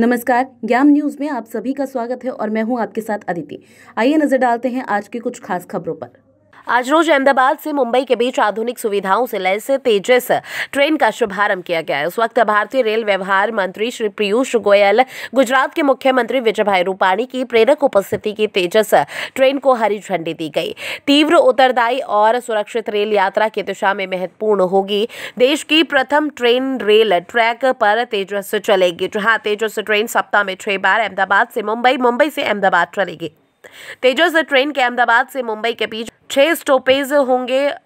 नमस्कार ज्ञान न्यूज में आप सभी का स्वागत है और मैं हूं आपके साथ अदिति आइए नजर डालते हैं आज की कुछ खास खबरों पर आज रोज अहमदाबाद से मुंबई के बीच आधुनिक सुविधाओं से लैस तेजस ट्रेन का शुभारंभ किया गया है उस वक्त भारतीय रेल व्यवहार मंत्री श्री पीयूष गोयल गुजरात के मुख्यमंत्री विजय भाई रूपाणी की प्रेरक उपस्थिति की तेजस ट्रेन को हरी झंडी दी गई तीव्र उत्तरदायी और सुरक्षित रेल यात्रा की दिशा में महत्वपूर्ण होगी देश की प्रथम ट्रेन रेल ट्रैक पर तेजस चलेगी जहां तेजस ट्रेन सप्ताह में छह बार अहमदाबाद से मुंबई मुंबई से अहमदाबाद चलेगी तेजस ट्रेन के अहमदाबाद से मुंबई के बीच छः स्टॉपेज होंगे